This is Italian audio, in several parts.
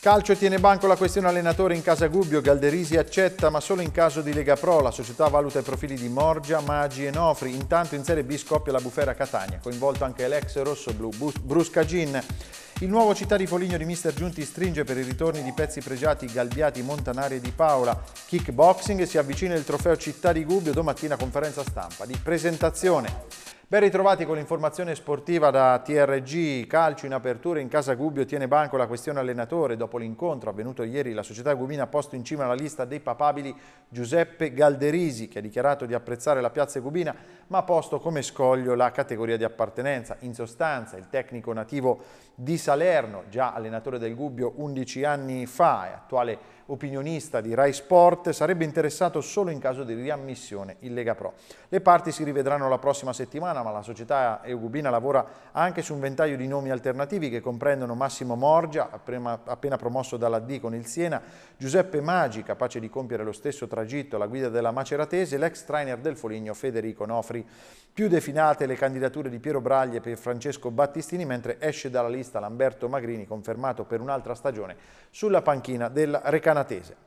Calcio tiene banco la questione allenatore in casa Gubbio, Galderisi accetta ma solo in caso di Lega Pro, la società valuta i profili di Morgia, Maggi e Nofri, intanto in Serie B scoppia la bufera Catania, coinvolto anche l'ex rossoblu Brusca Gin. Il nuovo città di Foligno di Mister Giunti stringe per i ritorni di pezzi pregiati Galbiati, Montanari e Di Paola. Kickboxing si avvicina il trofeo città di Gubbio, domattina conferenza stampa di presentazione. Ben ritrovati con l'informazione sportiva da TRG, calcio in apertura in casa Gubbio tiene banco la questione allenatore. Dopo l'incontro avvenuto ieri la società Gubina ha posto in cima alla lista dei papabili Giuseppe Galderisi che ha dichiarato di apprezzare la piazza Gubina ma ha posto come scoglio la categoria di appartenenza. In sostanza il tecnico nativo di Salerno, già allenatore del Gubbio 11 anni fa e attuale opinionista di Rai Sport, sarebbe interessato solo in caso di riammissione in Lega Pro. Le parti si rivedranno la prossima settimana, ma la società eugubina lavora anche su un ventaglio di nomi alternativi che comprendono Massimo Morgia, appena promosso dalla D con il Siena, Giuseppe Magi, capace di compiere lo stesso tragitto alla guida della Maceratese, l'ex trainer del Foligno Federico Nofri. Più definate le candidature di Piero Braglie per Francesco Battistini, mentre esce dalla lista Lamberto Magrini, confermato per un'altra stagione, sulla panchina del Recanato canatese.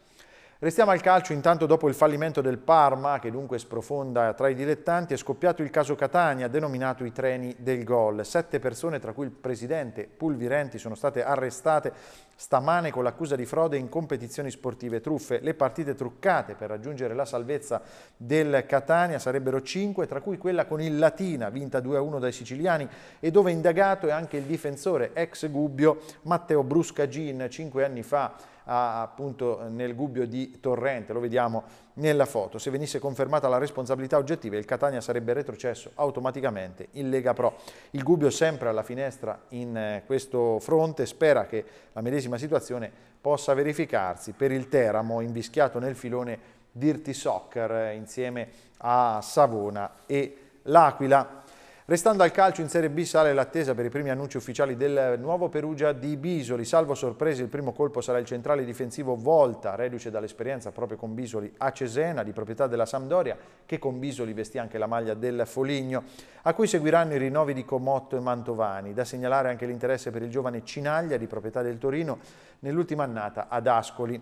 Restiamo al calcio, intanto dopo il fallimento del Parma, che dunque sprofonda tra i dilettanti, è scoppiato il caso Catania, denominato i treni del gol. Sette persone, tra cui il presidente Pulvirenti, sono state arrestate stamane con l'accusa di frode in competizioni sportive truffe. Le partite truccate per raggiungere la salvezza del Catania sarebbero cinque, tra cui quella con il Latina, vinta 2-1 dai siciliani, e dove indagato è anche il difensore ex Gubbio Matteo Bruscagin, cinque anni fa appunto nel Gubbio di Torrente, lo vediamo nella foto. Se venisse confermata la responsabilità oggettiva, il Catania sarebbe retrocesso automaticamente in Lega Pro. Il Gubbio sempre alla finestra in eh, questo fronte spera che la medesima situazione possa verificarsi per il Teramo invischiato nel filone Dirty Soccer eh, insieme a Savona e l'Aquila. Restando al calcio in Serie B sale l'attesa per i primi annunci ufficiali del nuovo Perugia di Bisoli. Salvo sorprese il primo colpo sarà il centrale difensivo Volta, reduce dall'esperienza proprio con Bisoli a Cesena, di proprietà della Sampdoria, che con Bisoli vestì anche la maglia del Foligno. A cui seguiranno i rinnovi di Comotto e Mantovani. Da segnalare anche l'interesse per il giovane Cinaglia, di proprietà del Torino, nell'ultima annata ad Ascoli.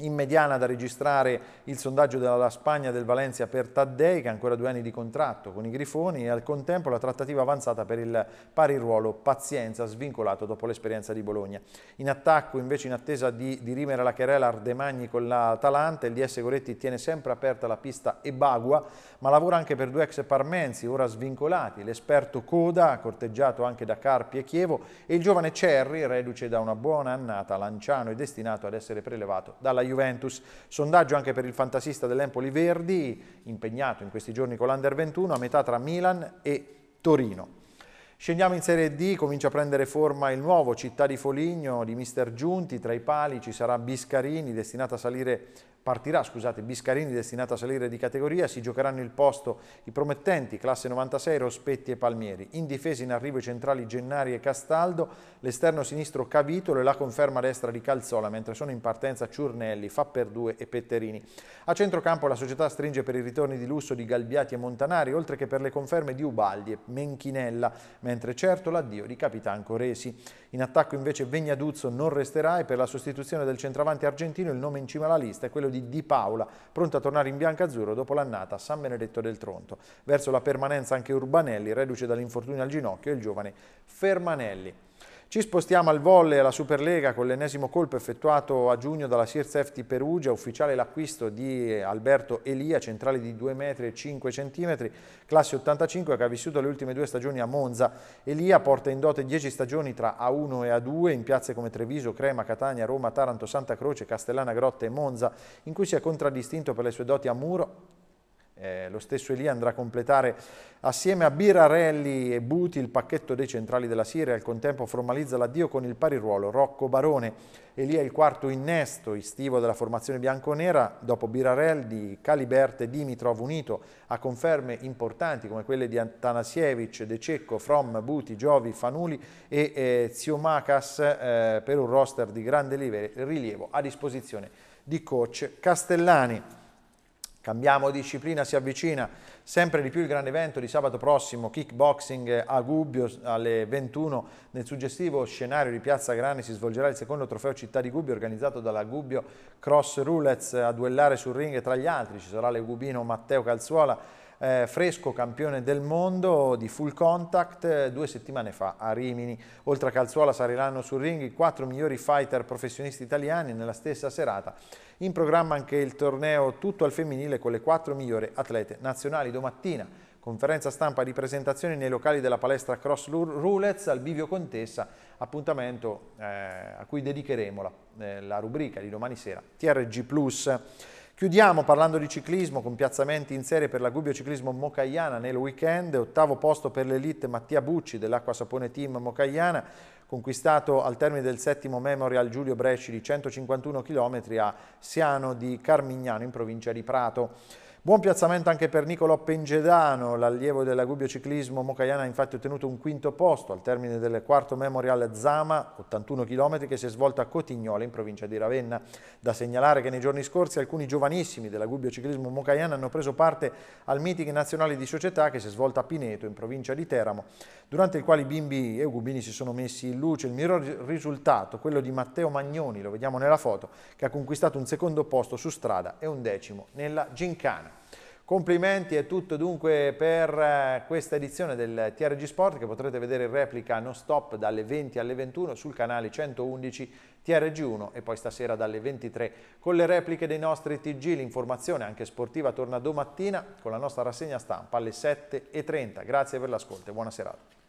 In mediana da registrare il sondaggio della Spagna del Valencia per Taddei che ha ancora due anni di contratto con i Grifoni e al contempo la trattativa avanzata per il pari ruolo Pazienza svincolato dopo l'esperienza di Bologna. In attacco invece in attesa di dirimere la querela Ardemagni con l'Atalanta il DS Goretti tiene sempre aperta la pista Ebagua ma lavora anche per due ex parmenzi ora svincolati, l'esperto Coda corteggiato anche da Carpi e Chievo e il giovane Cerri reduce da una buona annata Lanciano e destinato ad essere prelevato dalla Juventus. Sondaggio anche per il fantasista dell'Empoli Verdi, impegnato in questi giorni con l'Under 21, a metà tra Milan e Torino. Scendiamo in Serie D, comincia a prendere forma il nuovo Città di Foligno di Mister Giunti, tra i pali ci sarà Biscarini destinata a salire Partirà, scusate, Biscarini destinato a salire di categoria, si giocheranno il posto i promettenti, classe 96, Rospetti e Palmieri. In difesa in arrivo i centrali Gennari e Castaldo, l'esterno sinistro Cavitolo e la conferma destra di Calzola, mentre sono in partenza Ciurnelli, Fapperdue e Petterini. A centrocampo la società stringe per i ritorni di lusso di Galbiati e Montanari, oltre che per le conferme di Ubaldi e Menchinella, mentre certo l'addio di Capitan Coresi. In attacco invece Vegnaduzzo non resterà e per la sostituzione del centravanti argentino il nome in cima alla lista è quello di di Di Paola, pronto a tornare in bianca-azzurro dopo l'annata a San Benedetto del Tronto. Verso la permanenza anche Urbanelli, reduce dall'infortunio al ginocchio, il giovane Fermanelli. Ci spostiamo al volle alla Superlega con l'ennesimo colpo effettuato a giugno dalla Sircef di Perugia, ufficiale l'acquisto di Alberto Elia, centrale di 2,5 metri, classe 85 che ha vissuto le ultime due stagioni a Monza. Elia porta in dote 10 stagioni tra A1 e A2 in piazze come Treviso, Crema, Catania, Roma, Taranto, Santa Croce, Castellana, Grotte e Monza, in cui si è contraddistinto per le sue doti a muro eh, lo stesso Elia andrà a completare assieme a Birarelli e Buti il pacchetto dei centrali della Siria al contempo formalizza l'addio con il pari ruolo Rocco Barone. Elia è il quarto innesto estivo della formazione bianconera dopo Birarelli, Caliberte e Dimitrov unito a conferme importanti come quelle di Antanasievich, De Cecco, From, Buti, Giovi, Fanuli e eh, Ziomakas eh, per un roster di grande rilievo a disposizione di coach Castellani. Cambiamo disciplina, si avvicina sempre di più il grande evento di sabato prossimo, kickboxing a Gubbio alle 21. Nel suggestivo scenario di Piazza Grani si svolgerà il secondo trofeo Città di Gubbio organizzato dalla Gubbio Cross Rulets a duellare sul ring tra gli altri ci sarà l'egubino Matteo Calzuola eh, fresco campione del mondo di full contact eh, due settimane fa a Rimini. Oltre a Calzuola saliranno sul ring i quattro migliori fighter professionisti italiani nella stessa serata. In programma anche il torneo tutto al femminile con le quattro migliori atlete nazionali domattina. Conferenza stampa di presentazione nei locali della palestra Cross Rulets al Bivio Contessa, appuntamento eh, a cui dedicheremo la, eh, la rubrica di domani sera TRG Chiudiamo parlando di ciclismo con piazzamenti in serie per la Gubbio Ciclismo Mocaiana nel weekend, ottavo posto per l'elite Mattia Bucci dell'Acqua Sapone Team Mocaiana, conquistato al termine del settimo Memorial Giulio Bresci di 151 km a Siano di Carmignano in provincia di Prato. Buon piazzamento anche per Nicolo Pengedano, l'allievo della Gubbio Ciclismo Mocaiana ha infatti ottenuto un quinto posto al termine del quarto Memorial Zama, 81 km, che si è svolto a Cotignola in provincia di Ravenna. Da segnalare che nei giorni scorsi alcuni giovanissimi della Gubbio Ciclismo Mocaiana hanno preso parte al meeting nazionale di società che si è svolto a Pineto in provincia di Teramo, durante il quale i bimbi e i gubini si sono messi in luce. Il miglior risultato, quello di Matteo Magnoni, lo vediamo nella foto, che ha conquistato un secondo posto su strada e un decimo nella Gincana. Complimenti è tutto dunque per eh, questa edizione del TRG Sport che potrete vedere in replica non stop dalle 20 alle 21 sul canale 111 TRG1 e poi stasera dalle 23 con le repliche dei nostri TG. L'informazione anche sportiva torna domattina con la nostra rassegna stampa alle 7.30. Grazie per l'ascolto e buona serata.